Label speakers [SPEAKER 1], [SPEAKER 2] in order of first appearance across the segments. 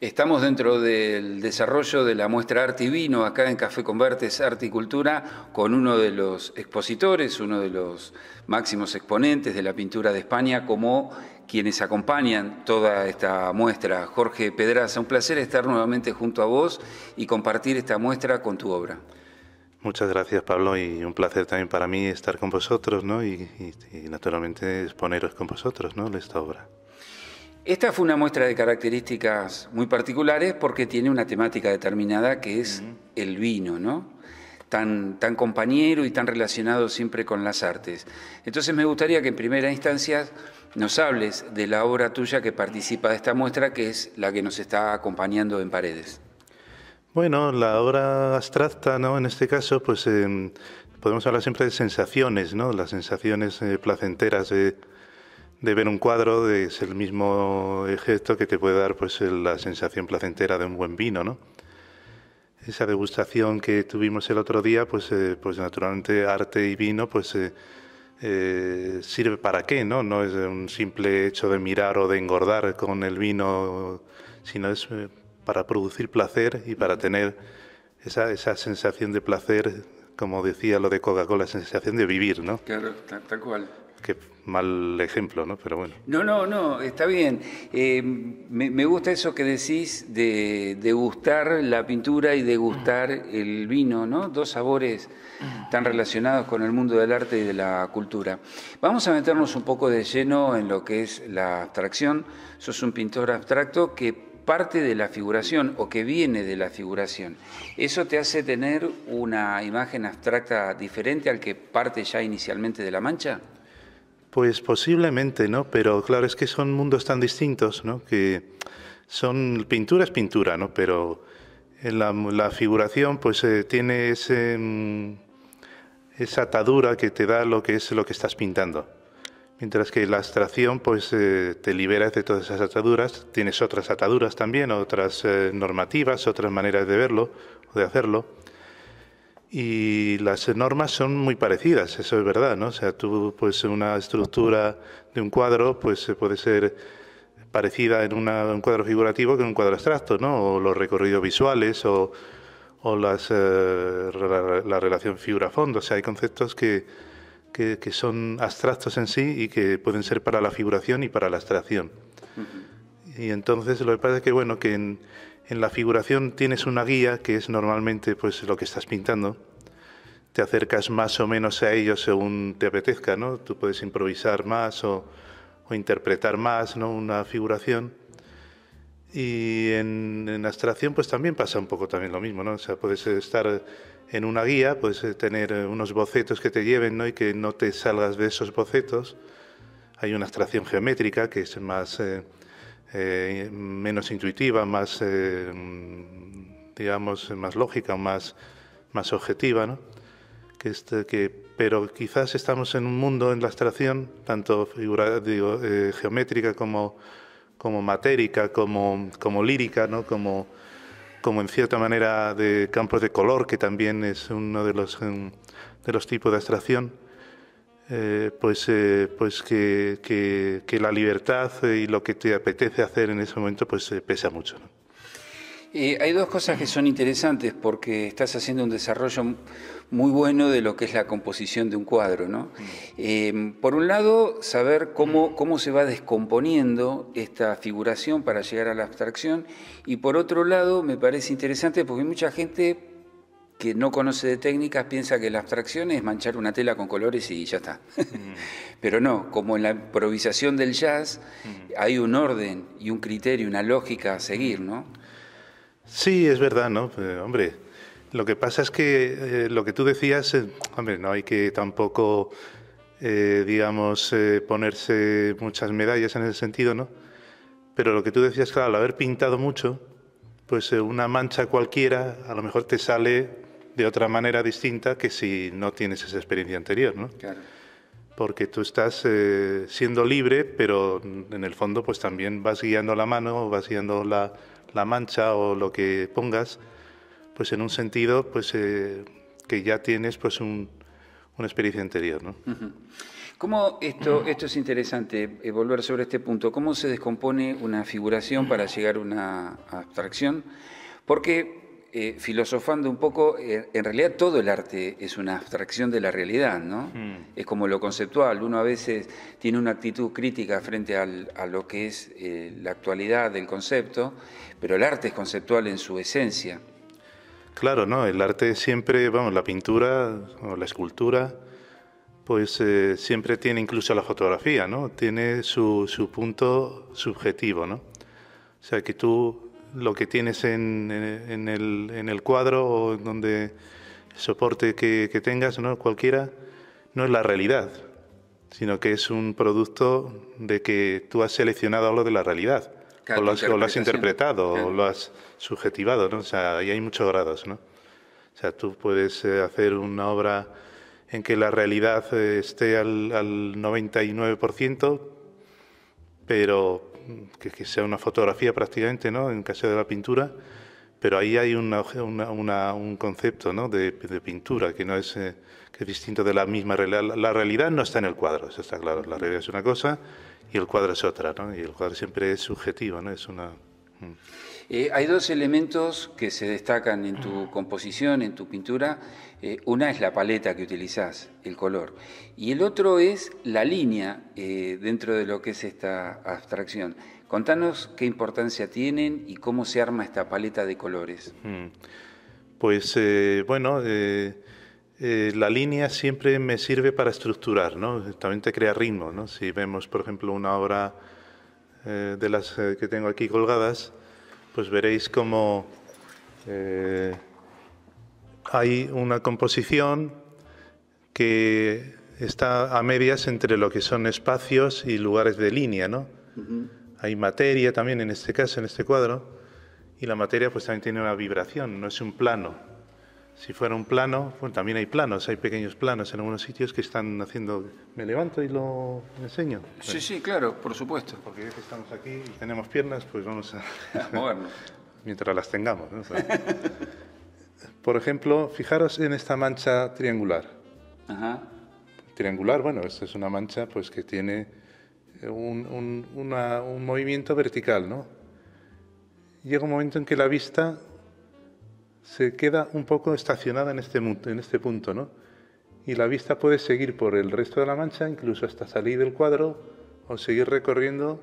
[SPEAKER 1] Estamos dentro del desarrollo de la muestra Arte y Vino acá en Café Convertes Arte y Cultura con uno de los expositores, uno de los máximos exponentes de la pintura de España como quienes acompañan toda esta muestra. Jorge Pedraza, un placer estar nuevamente junto a vos y compartir esta muestra con tu obra.
[SPEAKER 2] Muchas gracias Pablo y un placer también para mí estar con vosotros ¿no? y, naturalmente exponeros con vosotros ¿no? esta obra.
[SPEAKER 1] Esta fue una muestra de características muy particulares porque tiene una temática determinada que es el vino, ¿no? Tan, tan compañero y tan relacionado siempre con las artes. Entonces me gustaría que en primera instancia nos hables de la obra tuya que participa de esta muestra, que es la que nos está acompañando en Paredes.
[SPEAKER 2] Bueno, la obra abstracta, ¿no? En este caso, pues em, podemos hablar siempre de sensaciones, ¿no? Las sensaciones eh, placenteras de de ver un cuadro es el mismo gesto que te puede dar pues la sensación placentera de un buen vino, ¿no? Esa degustación que tuvimos el otro día, pues, eh, pues naturalmente arte y vino, pues eh, eh, sirve para qué, ¿no? No es un simple hecho de mirar o de engordar con el vino, sino es para producir placer y para tener esa, esa sensación de placer, como decía lo de Coca-Cola, sensación de vivir, ¿no?
[SPEAKER 1] Claro, tal cual.
[SPEAKER 2] Qué mal ejemplo, ¿no? Pero bueno.
[SPEAKER 1] No, no, no, está bien. Eh, me, me, gusta eso que decís de gustar la pintura y degustar el vino, ¿no? Dos sabores tan relacionados con el mundo del arte y de la cultura. Vamos a meternos un poco de lleno en lo que es la abstracción. Sos un pintor abstracto que parte de la figuración o que viene de la figuración. Eso te hace tener una imagen abstracta diferente al que parte ya inicialmente de la mancha. Pues
[SPEAKER 2] posiblemente, ¿no? Pero claro, es que son mundos tan distintos, ¿no? Que son pintura es pintura, ¿no? Pero eh, la, la figuración, pues eh, tiene ese, mm, esa atadura que te da lo que es lo que estás pintando. Mientras que la abstracción, pues eh, te liberas de todas esas ataduras, tienes otras ataduras también, otras normativas, otras maneras de verlo o de hacerlo y las normas son muy parecidas, eso es verdad, ¿no? O sea, tú, pues una estructura de un cuadro, pues puede ser parecida en un cuadro figurativo que en un cuadro abstracto, ¿no? O los recorridos visuales o, o las, eh, la, relación figura-fondo. O sea, hay conceptos que, que, son abstractos en sí y que pueden ser para la figuración y para la abstracción. Y entonces lo que pasa es que, bueno, que en, en la figuración tienes una guía, que es normalmente pues, lo que estás pintando. Te acercas más o menos a ello según te apetezca, ¿no? Tú puedes improvisar más o, interpretar más ¿no? una figuración. Y en, la abstracción pues también pasa un poco también lo mismo, ¿no? O sea, puedes estar en una guía, puedes eh, tener eh, unos bocetos que te lleven, ¿no? Y que no te salgas de esos bocetos. Hay una abstracción geométrica que es más... Eh, eh, menos intuitiva, más, eh, digamos, más lógica, más, más objetiva, ¿no? Que, este, que pero quizás estamos en un mundo en la abstracción, tanto figura, digo, eh, geométrica como, como matérica, como, como lírica, ¿no? como, como en cierta manera de campos de color, que también es uno de los, de los tipos de abstracción eh, pues, eh, pues que, que, la libertad y lo que te apetece hacer en ese momento pues eh, pesa mucho.
[SPEAKER 1] hay dos cosas que son interesantes porque estás haciendo un desarrollo muy bueno de lo que es la composición de un cuadro. ¿no? por un lado, saber cómo, cómo se va descomponiendo esta figuración para llegar a la abstracción y por otro lado, me parece interesante porque mucha gente que no conoce de técnicas piensa que la abstracción es manchar una tela con colores y ya está. Mm. Pero no, como en la improvisación del jazz mm. hay un orden y un criterio, una lógica a seguir, ¿no? Sí, es verdad, ¿no? Eh, hombre, lo que pasa es que eh, lo que tú
[SPEAKER 2] decías, eh, hombre, no hay que tampoco, digamos, ponerse muchas medallas en ese sentido, ¿no? Pero lo que tú decías, claro, al haber pintado mucho, pues una mancha cualquiera a lo mejor te sale de otra manera distinta que si no tienes esa experiencia anterior, ¿no? Porque tú estás eh, siendo libre, pero en el fondo pues también vas guiando la mano, vas guiando la, la mancha o lo que pongas, pues en un sentido pues eh, que ya tienes pues un, una experiencia anterior, ¿no?
[SPEAKER 1] esto, esto es interesante, eh, volver sobre este punto, cómo se descompone una figuración para llegar a una abstracción? Porque eh, filosofando un poco, eh, en realidad todo el arte es una abstracción de la realidad, ¿no? Mm. Es como lo conceptual, uno a veces tiene una actitud crítica frente a lo que es eh, la actualidad del concepto, pero el arte es conceptual en su esencia. Claro, ¿no? El arte siempre, vamos,
[SPEAKER 2] la pintura o la escultura, pues siempre tiene incluso la fotografía, ¿no? Tiene su, su punto subjetivo, ¿no? O sea, que tú lo que tienes en, en, el, cuadro o en donde soporte que, tengas, ¿no? cualquiera, no es la realidad, sino que es un producto de que tú has seleccionado algo de la realidad, o, lo has, interpretado, o lo has subjetivado, ¿no? o sea, ahí hay muchos grados. ¿no? O sea, tú puedes eh, hacer una obra en que la realidad eh, esté al, al 99%, pero que, sea una fotografía prácticamente, ¿no? En caso de la pintura, pero ahí hay una, un concepto ¿no? de, pintura que no es, eh, que es distinto de la misma realidad. La, realidad no está en el cuadro, eso está claro. La realidad es una cosa
[SPEAKER 1] y el cuadro es otra, ¿no? Y el cuadro siempre es subjetivo, ¿no? Es una... Mm. Eh, hay dos elementos que se destacan en tu composición, en tu pintura. Eh, una es la paleta que utilizas, el color, y el otro es la línea eh, dentro de lo que es esta abstracción. Contanos qué importancia tienen y cómo se arma esta paleta de colores.
[SPEAKER 2] Pues bueno, la línea siempre me sirve para estructurar, ¿no? También te crea ritmo, ¿no? Si vemos, por ejemplo, una obra de las que tengo aquí colgadas, pues veréis cómo eh, hay una composición que está a medias entre lo que son espacios y lugares de línea, ¿no? Hay materia también en este caso, en este cuadro, y la materia pues también tiene una vibración, no es un plano. Si fuera un plano, bueno, también hay planos, hay pequeños planos en algunos sitios que están haciendo... ¿Me levanto y lo enseño? Sí, sí, claro, por supuesto. Porque estamos aquí y tenemos piernas, pues vamos a... movernos. Mientras las tengamos. por ejemplo, fijaros en esta mancha triangular. Triangular, bueno, esta es una mancha pues que tiene un, un movimiento vertical, ¿no? Llega un momento en que la vista se queda un poco estacionada este en este, punto, ¿no? Y la vista puede seguir por el resto de la mancha, incluso hasta salir del cuadro o seguir recorriendo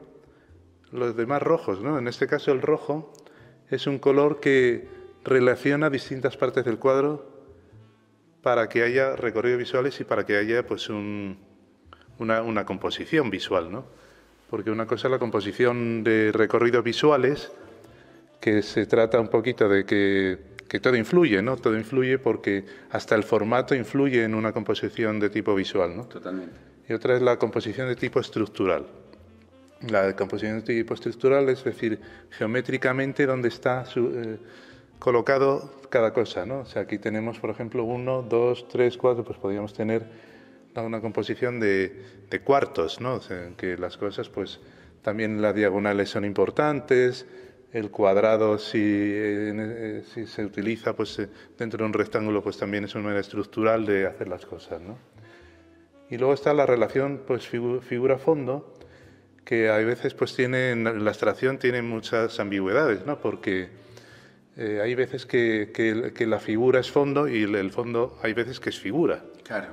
[SPEAKER 2] los demás rojos, ¿no? En este caso el rojo es un color que relaciona distintas partes del cuadro para que haya recorridos visuales y para que haya pues un, una, una, composición visual, ¿no? Porque una cosa es la composición de recorridos visuales, que se trata un poquito de que que todo influye, ¿no? Todo influye porque hasta el formato influye en una composición de tipo visual, ¿no? Totalmente. Y otra es la composición de tipo estructural. La composición de tipo estructural es decir, geométricamente dónde está eh, colocado cada cosa, ¿no? O sea, aquí tenemos, por ejemplo, uno, dos, tres, cuatro, pues podríamos tener una composición de, cuartos, ¿no? O sea, que las cosas, pues, también las diagonales son importantes, el cuadrado eh, si, se utiliza pues, eh, dentro de un rectángulo pues también es una manera estructural de hacer las cosas. Y luego está la relación pues, figura-fondo, que a veces pues tiene, la abstracción tiene muchas ambigüedades, ¿no? porque eh, hay veces que, la figura es fondo y el, fondo hay veces que es figura. Claro.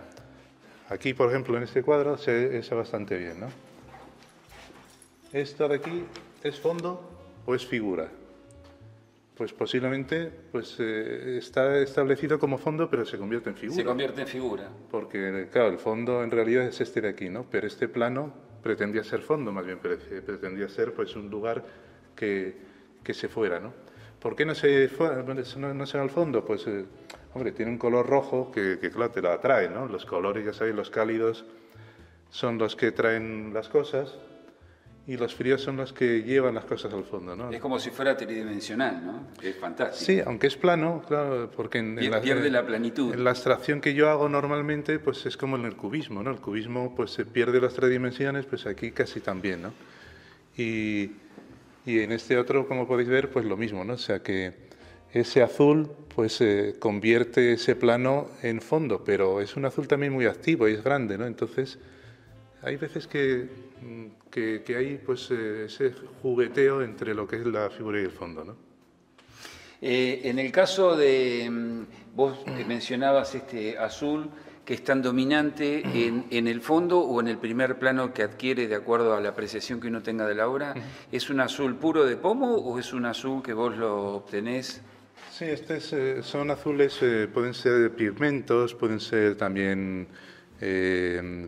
[SPEAKER 2] Aquí, por ejemplo, en este cuadro se ve bastante bien. Esto de aquí es fondo o es figura? Pues posiblemente pues, eh, está establecido como fondo, pero se convierte en figura. Se
[SPEAKER 1] convierte en figura.
[SPEAKER 2] Porque, claro, el fondo en realidad es este de aquí, ¿no? Pero este plano pretendía ser fondo, más bien, pretendía ser pues, un lugar que, que se fuera, ¿no? ¿Por qué no se, no, no se va al fondo? Pues, eh, hombre, tiene un color rojo que, que, claro, te lo atrae, ¿no? Los colores, ya sabéis, los cálidos son los que traen las cosas y los fríos son los que llevan las cosas al fondo. ¿no?
[SPEAKER 1] Es como si fuera tridimensional, ¿no? Es fantástico. Sí,
[SPEAKER 2] aunque es plano, claro, porque en, la, pierde la
[SPEAKER 1] planitud. En
[SPEAKER 2] la abstracción que yo hago normalmente, pues es como en el cubismo, ¿no? El cubismo, pues se pierde las tres dimensiones, pues aquí casi también, ¿no? Y, y en este otro, como podéis ver, pues lo mismo, ¿no? O sea que ese azul, pues convierte ese plano en fondo, pero es un azul también muy activo y es grande, ¿no? Entonces, hay veces que mm, que, hay pues, eh, ese jugueteo entre lo que es la figura y el fondo. ¿no?
[SPEAKER 1] Eh, en el caso de, mm, vos mencionabas este azul, que es tan dominante en, en, el fondo o en el primer plano que adquiere de acuerdo a la apreciación que uno tenga de la obra. ¿Es un azul puro de pomo o es un azul que vos lo obtenés?
[SPEAKER 2] Sí, este eh, son azules, pueden ser de pigmentos, pueden ser también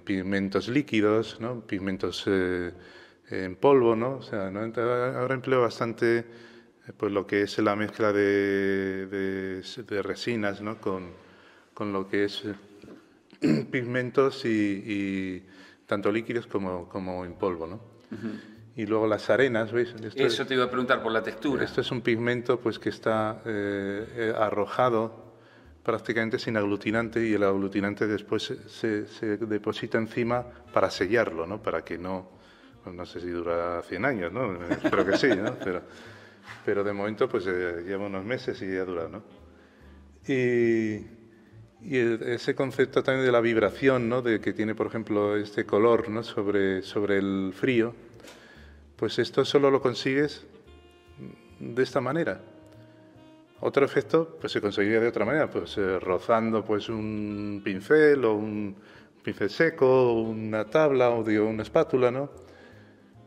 [SPEAKER 2] pigmentos líquidos, ¿no? pigmentos eh, en polvo, ¿no? O sea, ahora empleo bastante eh, pues, lo que es la mezcla de, de, resinas ¿no? con, lo que es eh, pigmentos y, tanto líquidos como, en polvo, ¿no? Y luego las arenas, ¿veis? Eso
[SPEAKER 1] te iba a preguntar por la textura. Esto
[SPEAKER 2] es un pigmento pues, que está arrojado prácticamente sin aglutinante y el aglutinante después se, deposita encima para sellarlo, ¿no? Para que no, pues no sé si dura 100 años, ¿no? que sí, ¿no? Pero, de momento pues eh, lleva unos meses y ya dura, ¿no? Y, y ese concepto también de la vibración, ¿no? De que tiene, por ejemplo, este color, ¿no? Sobre, sobre el frío, pues esto solo lo consigues de esta manera. Otro efecto pues, se conseguiría de otra manera, pues eh, rozando pues, un pincel o un pincel seco, una tabla o digo, una espátula, ¿no?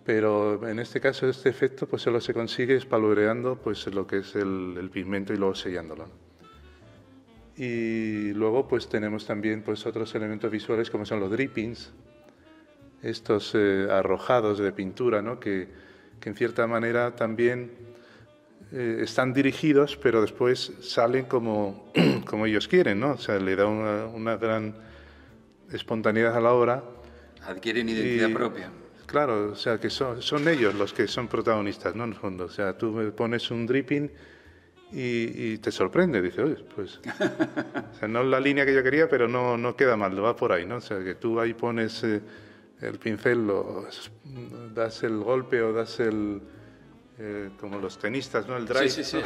[SPEAKER 2] Pero en este caso este efecto pues solo se consigue espalureando pues lo que es el, pigmento y luego sellándolo. Y luego pues tenemos también pues otros elementos visuales como son los drippings, estos eh, arrojados de pintura, ¿no? que, que en cierta manera también eh, están dirigidos, pero después salen como, como ellos quieren, ¿no? O sea, le da una, una gran espontaneidad a la obra.
[SPEAKER 1] Adquieren identidad propia.
[SPEAKER 2] Claro, o sea, que son, son, ellos los que son protagonistas, ¿no? En el fondo, o sea, tú me pones un dripping y, te sorprende, dices, oye, pues... o sea, no es la línea que yo quería, pero no, no queda mal, va por ahí, ¿no? O sea, que tú ahí pones eh, el pincel, lo das el golpe o das el eh, como los tenistas, ¿no? El drive. Sí, sí,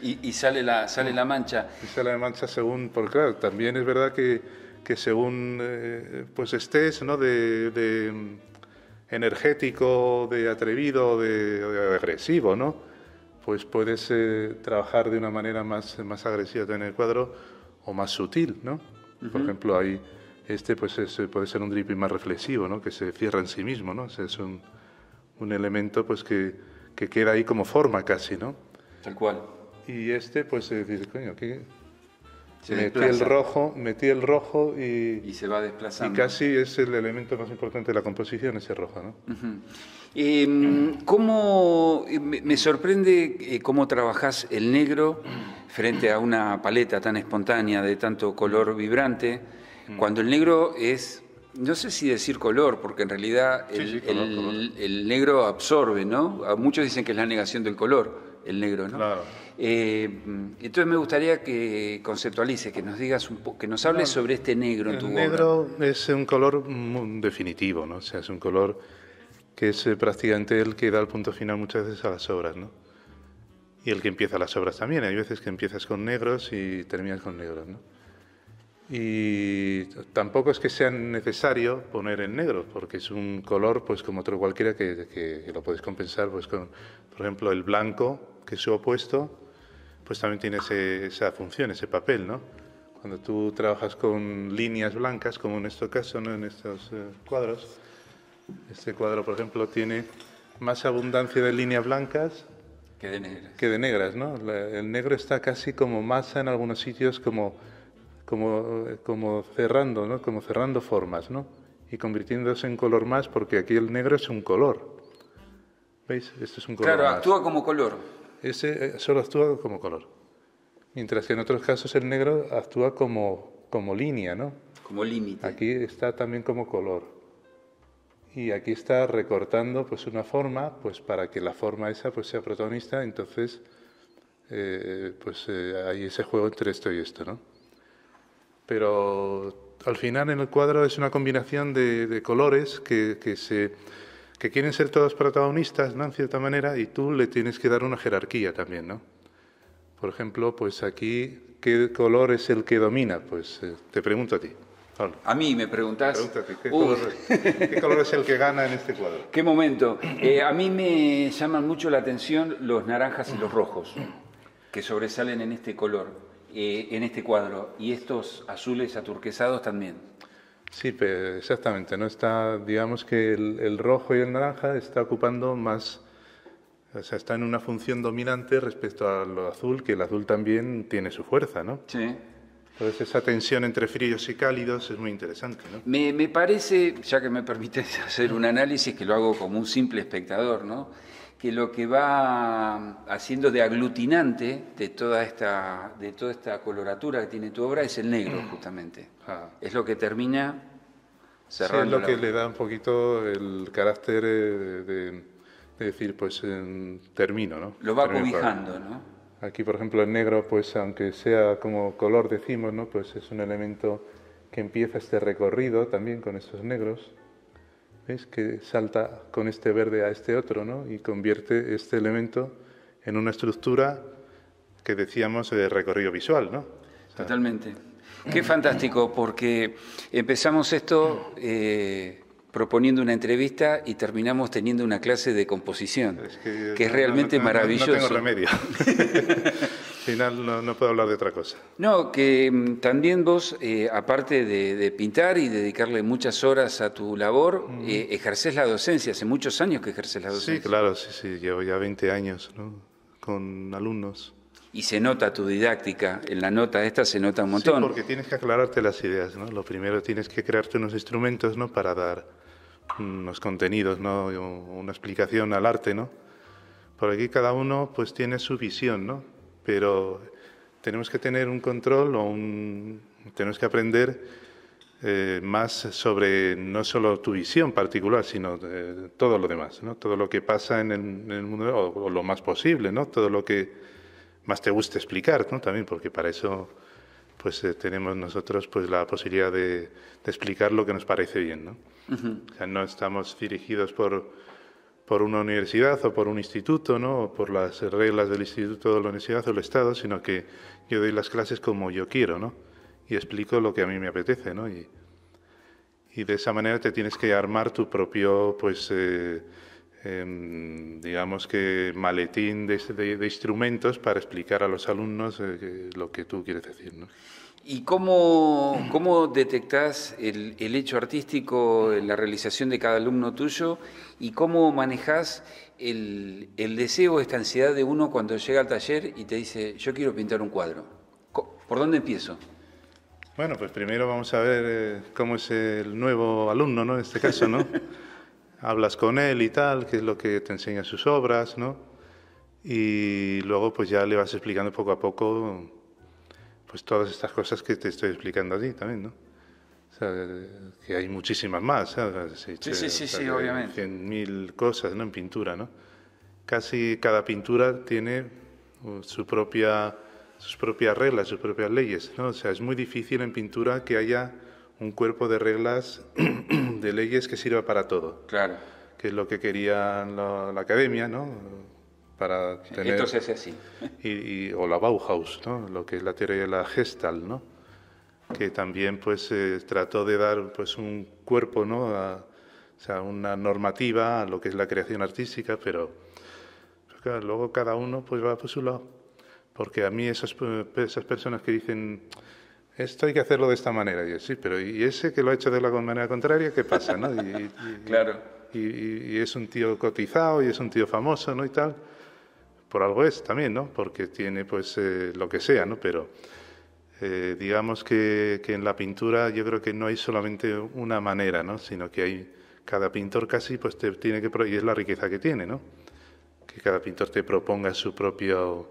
[SPEAKER 1] sí. y, sale, la, sale la mancha.
[SPEAKER 2] Y sale la mancha según, por claro, también es verdad que, que según eh, pues estés, ¿no? De, mm, energético, de atrevido, de, agresivo, ¿no? Pues puedes eh, trabajar de una manera más, más agresiva en el cuadro o más sutil, ¿no? Por ejemplo, ahí este pues puede ser un dripping más reflexivo, ¿no? Que se cierra en sí mismo, ¿no? es un, un elemento pues que, que queda ahí como forma casi, ¿no? Tal cual. Y este, pues, eh, dice, coño, ¿qué? metí el rojo, metí el rojo y, y se va desplazando. Y casi es el elemento más importante de la composición, ese rojo,
[SPEAKER 1] ¿no? Em, ¿cómo, eh, me sorprende eh, cómo trabajás el negro frente a una paleta tan espontánea de tanto color vibrante, mm. cuando el negro es no sé si decir color, porque en realidad el, negro absorbe, ¿no? Muchos dicen que es la negación del color, el negro, ¿no? Claro. Eh, entonces me gustaría que conceptualices, que nos digas un que nos hables sobre este negro en tu El negro
[SPEAKER 2] es un color definitivo, ¿no? O sea, es un color que es eh, prácticamente el que da el punto final muchas veces a las obras, ¿no? Y el que empieza las obras también. Hay veces que empiezas con negros y terminas con negros, ¿no? y tampoco es que sea necesario poner en negro, porque es un color, pues como otro cualquiera, que, lo puedes compensar, pues con, por ejemplo, el blanco, que es su opuesto, pues también tiene esa función, ese papel, ¿no? Cuando tú trabajas con líneas blancas, como en este caso, ¿no? en estos eh, cuadros, este cuadro, por ejemplo, tiene más abundancia de líneas blancas que de negras, ¿no? el negro está casi como masa en algunos sitios, como como, como cerrando, ¿no? como cerrando formas, ¿no? y convirtiéndose en color más, porque aquí el negro es un color. ¿Veis? Esto es un color. Claro, actúa
[SPEAKER 1] como color. Ese eh,
[SPEAKER 2] solo actúa como color. Mientras que en otros casos el negro actúa como, como línea, ¿no?
[SPEAKER 1] Como límite.
[SPEAKER 2] Aquí está también como color. Y aquí está recortando pues una forma, pues para que la forma esa pues sea protagonista, entonces eh, pues eh, hay ese juego entre esto y esto, ¿no? pero al final en el cuadro es una combinación de, colores que, que, quieren ser todos protagonistas, ¿no? En cierta manera, y tú le tienes que dar una jerarquía también, ¿no? Por ejemplo, pues aquí, ¿qué color es el que domina? Pues eh, te
[SPEAKER 1] pregunto a ti. A mí me preguntas. Pregúntate, ¿qué,
[SPEAKER 2] color, es el que gana en este
[SPEAKER 1] cuadro? ¿Qué momento? Eh, a mí me llaman mucho la atención los naranjas y los rojos, que sobresalen en este color. Eh, en este cuadro y estos azules aturquesados también.
[SPEAKER 2] Sí, exactamente. No está, digamos que el, rojo y el naranja está ocupando más, o sea, está en una función dominante respecto a lo azul, que el azul también tiene su fuerza, ¿no? Sí. Entonces esa tensión entre
[SPEAKER 1] fríos y cálidos es muy interesante. ¿no? Me, me, parece, ya que me permites hacer un análisis, que lo hago como un simple espectador, ¿no? que lo que va haciendo de aglutinante de toda esta, de toda esta coloratura que tiene tu obra es el negro, mm. justamente. Ah. Es lo que termina cerrando. es lo que le
[SPEAKER 2] da un poquito el carácter eh, de, decir, pues eh, termino, ¿no? Lo va cubijando, cobijando, ¿no? Aquí, por ejemplo, el negro, pues aunque sea como color, decimos, ¿no? Pues es un elemento que empieza este recorrido también con esos negros ¿Ves? Que salta con este verde a este otro, ¿no? Y convierte este elemento en una estructura
[SPEAKER 1] que decíamos de recorrido visual, ¿no? Totalmente. Qué fantástico, porque empezamos esto eh, proponiendo una entrevista y terminamos teniendo una clase de composición, que, es realmente maravilloso. No tengo remedio. final no, puedo hablar de otra cosa. No, que mm, también vos, eh, aparte de, pintar y dedicarle muchas horas a tu labor, eh, ejerces la docencia. Hace muchos años que ejerces la docencia. Sí, claro, sí, sí. Llevo ya 20 años con alumnos. Y se nota tu didáctica, en la nota esta se nota un montón. Sí, porque tienes que aclararte las
[SPEAKER 2] ideas, ¿no? Lo primero tienes que crearte unos instrumentos, ¿no? Para dar unos contenidos, ¿no? Una explicación al arte, ¿no? Por aquí cada uno pues tiene su visión, ¿no? Pero tenemos que tener un control o un, tenemos que aprender eh, más sobre no solo tu visión particular, sino eh, todo lo demás, ¿no? todo lo que pasa en el, mundo, o, lo más posible, ¿no? todo lo que más te guste explicar, ¿no? también, porque para eso pues eh, tenemos nosotros pues la posibilidad de, explicar lo que nos parece bien. ¿no? O sea, no estamos dirigidos por por una universidad o por un instituto, ¿no? o por las reglas del instituto de la universidad o el Estado, sino que yo doy las clases como yo quiero ¿no? y explico lo que a mí me apetece. ¿no? Y, y de esa manera te tienes que armar tu propio, pues, eh, em, digamos que maletín de, de, instrumentos
[SPEAKER 1] para explicar a los alumnos eh, lo que tú quieres decir. ¿no? ¿Y cómo, cómo detectás el, hecho artístico en la realización de cada alumno tuyo? ¿Y cómo manejás el, el, deseo, esta ansiedad de uno cuando llega al taller y te dice, yo quiero pintar un cuadro? ¿Por dónde empiezo? Bueno, pues primero
[SPEAKER 2] vamos a ver eh, cómo es el nuevo alumno, ¿no? En este caso, ¿no? Hablas con él y tal, qué es lo que te enseña sus obras, ¿no? Y luego pues ya le vas explicando poco a poco pues todas estas cosas que te estoy explicando a ti también, ¿no? O sea, que hay muchísimas más, ¿sabes? sí, sí, sí, sí, o mil cosas, ¿no? En pintura, ¿no? Casi cada pintura tiene uh, su propia, sus propias reglas, sus propias leyes, ¿no? O sea, es muy difícil en pintura que haya un cuerpo de reglas, de leyes que sirva para todo. Claro. Que es lo que quería la academia, ¿no? para tener... Entonces es así. Y, o la Bauhaus, ¿no? lo que es la teoría de la Gestal, ¿no? que también pues, eh, trató de dar pues, un cuerpo, ¿no? o sea, una normativa a lo que es la creación artística, pero luego cada uno pues, va por su lado. Porque a mí esas, eh, esas personas que dicen, esto hay que hacerlo de esta manera, y sí, pero ¿y ese que lo ha hecho de la manera contraria, qué pasa? ¿no? Y, claro. Y, y, es un tío cotizado y es un tío famoso, ¿no? Y tal por algo es también, ¿no? Porque tiene pues eh, lo que sea, ¿no? Pero eh, digamos que, en la pintura yo creo que no hay solamente una manera, ¿no? Sino que hay cada pintor casi pues te tiene que y es la riqueza que tiene, ¿no? Que cada pintor te proponga su propio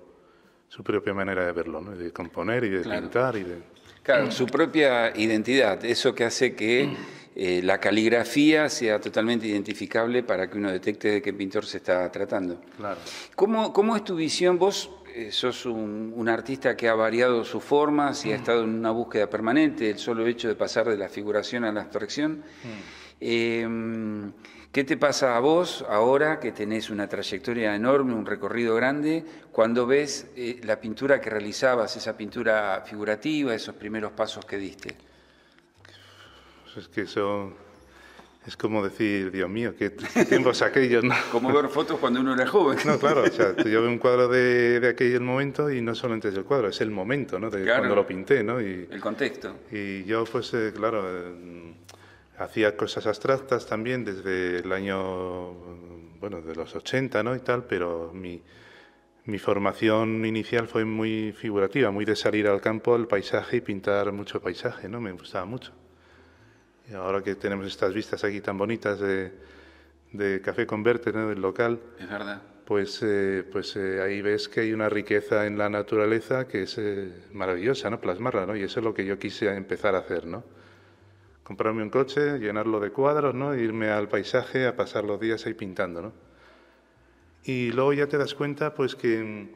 [SPEAKER 2] su propia manera de verlo, De componer y
[SPEAKER 1] de pintar y de claro, su propia identidad, eso que hace que Eh, la caligrafía sea totalmente identificable para que uno detecte de qué pintor se está tratando. Claro. ¿Cómo, es tu visión? Vos eh, sos un, artista que ha variado sus formas y ha mm. estado en una búsqueda permanente, el solo hecho de pasar de la figuración a la abstracción. Mm. Em, ¿Qué te pasa a vos ahora que tenés una trayectoria enorme, un recorrido grande, cuando ves eh, la pintura que realizabas, esa pintura figurativa, esos primeros pasos que diste?
[SPEAKER 2] Pues es que eso es como decir, Dios mío, qué, tiempos
[SPEAKER 1] aquellos, ¿no? Como ver fotos cuando uno era joven. No, claro, o sea, yo
[SPEAKER 2] veo un cuadro de, aquel momento y no solamente es el cuadro, es el momento, ¿no? De cuando lo pinté, ¿no? el contexto. Y yo, pues, eh, claro, eh, hacía cosas abstractas también desde el año, bueno, de los 80, ¿no? Y tal, pero mi, mi formación inicial fue muy figurativa, muy de salir al campo, al paisaje y pintar mucho paisaje, ¿no? Me gustaba mucho ahora que tenemos estas vistas aquí tan bonitas de, Café Converte, del local. Pues, eh, pues eh, ahí ves que hay una riqueza en la naturaleza que es eh, maravillosa, ¿no? Plasmarla, ¿no? Y eso es lo que yo quise empezar a hacer, ¿no? Comprarme un coche, llenarlo de cuadros, ¿no? E irme al paisaje a pasar los días ahí pintando, ¿no? Y luego ya te das cuenta, pues, que,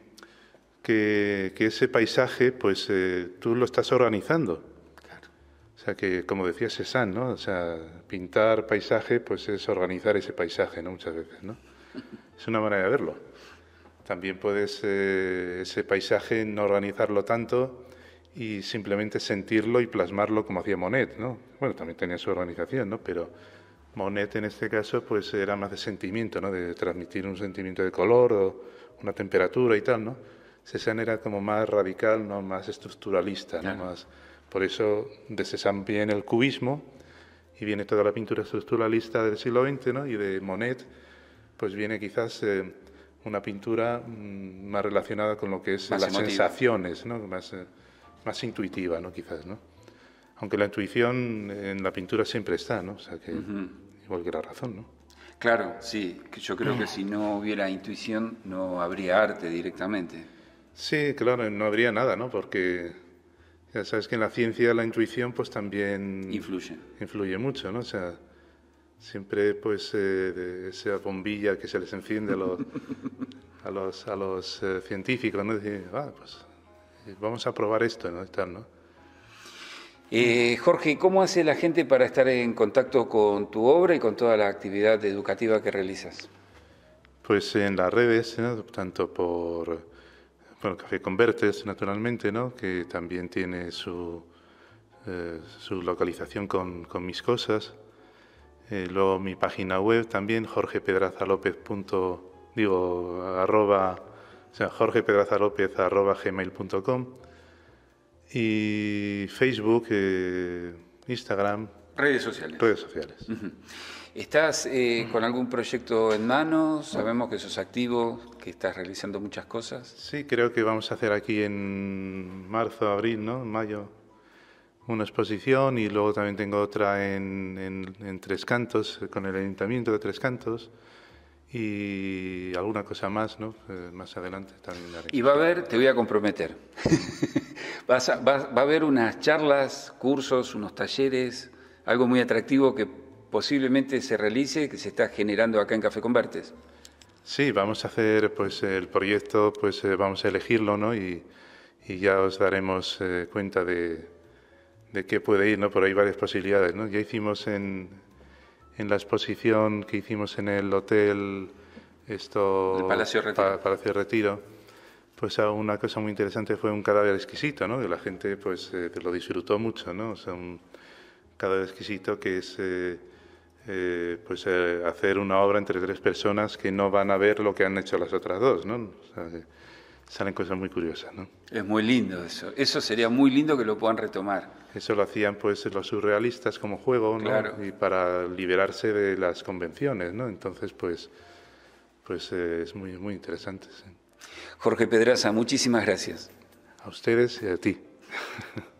[SPEAKER 2] que, que ese paisaje, pues, tú lo estás organizando o sea que, como decía Cézanne, ¿no? O sea, pintar paisaje, pues es organizar ese paisaje, ¿no? Muchas veces, ¿no? Es una manera de verlo. También puedes eh, ese paisaje no organizarlo tanto y simplemente sentirlo y plasmarlo como hacía Monet, ¿no? Bueno, también tenía su organización, ¿no? Pero Monet en este caso, pues era más de sentimiento, ¿no? De transmitir un sentimiento de color o una temperatura y tal, ¿no? Cézanne era como más radical, ¿no? Más estructuralista, Más por eso de Cézanne viene el cubismo y viene toda la pintura estructuralista del siglo XX y de Monet, pues viene quizás eh, una pintura mm, más relacionada con lo que es las sensaciones, ¿no? más, eh, más intuitiva ¿no? quizás. ¿no? Aunque la intuición en la pintura siempre está, ¿no? que, igual que la razón. ¿no?
[SPEAKER 1] Claro, sí, yo creo que si no hubiera intuición no habría arte directamente.
[SPEAKER 2] Sí, claro, no habría nada, ¿no? Porque sabes que en la ciencia la intuición pues también... Influye. Influye mucho, ¿no? O sea, siempre pues eh, esa bombilla que se les enciende a los, a los, eh, científicos, ¿no?
[SPEAKER 1] Ah, pues, eh, vamos a probar esto, ¿no? ¿no? Jorge, ¿cómo hace la gente para estar en contacto con tu obra y con toda la actividad educativa que realizas?
[SPEAKER 2] Pues en las redes, tanto por bueno, Café Convertes, naturalmente, ¿no? que también tiene su, eh, su localización con, mis cosas. Eh, luego mi página web también, jorgepedrazalopez.com digo, arroba, o sea, y Facebook, eh, Instagram.
[SPEAKER 1] Redes sociales. Redes sociales. ¿Estás eh, con algún proyecto en mano? Sabemos que sos activo, que estás realizando muchas cosas.
[SPEAKER 2] Sí, creo que vamos a hacer aquí en marzo, abril, ¿no? En mayo, una exposición y luego también tengo otra en, Tres Cantos, con el Ayuntamiento de Tres Cantos y alguna cosa más, ¿no? Eh, más adelante también
[SPEAKER 1] Y va a haber, te voy a comprometer, va, va, a haber unas charlas, cursos, unos talleres, algo muy atractivo que posiblemente se realice, que se está generando acá en Café Convertes.
[SPEAKER 2] Sí, vamos a hacer pues el proyecto, pues eh, vamos a elegirlo, ¿no? Y, y ya os daremos eh, cuenta de, de, qué puede ir, ¿no? por hay varias posibilidades, ¿no? Ya hicimos en, en la exposición que hicimos en el hotel, esto... El Palacio Retiro. Retiro, pues ah, una cosa muy interesante fue un cadáver exquisito, ¿no? la gente pues eh, lo disfrutó mucho, ¿no? O sea, un cadáver exquisito que es eh, pues eh, hacer una obra entre tres personas que no van a ver lo que han hecho las otras dos, ¿no? Eh, salen cosas muy curiosas,
[SPEAKER 1] Es muy lindo eso. Eso sería muy lindo que lo puedan retomar. Eso lo hacían pues
[SPEAKER 2] los surrealistas como juego, Y para liberarse de las convenciones, ¿no? Entonces, pues, pues es muy, muy interesante. Jorge Pedraza, muchísimas gracias. A ustedes y a ti.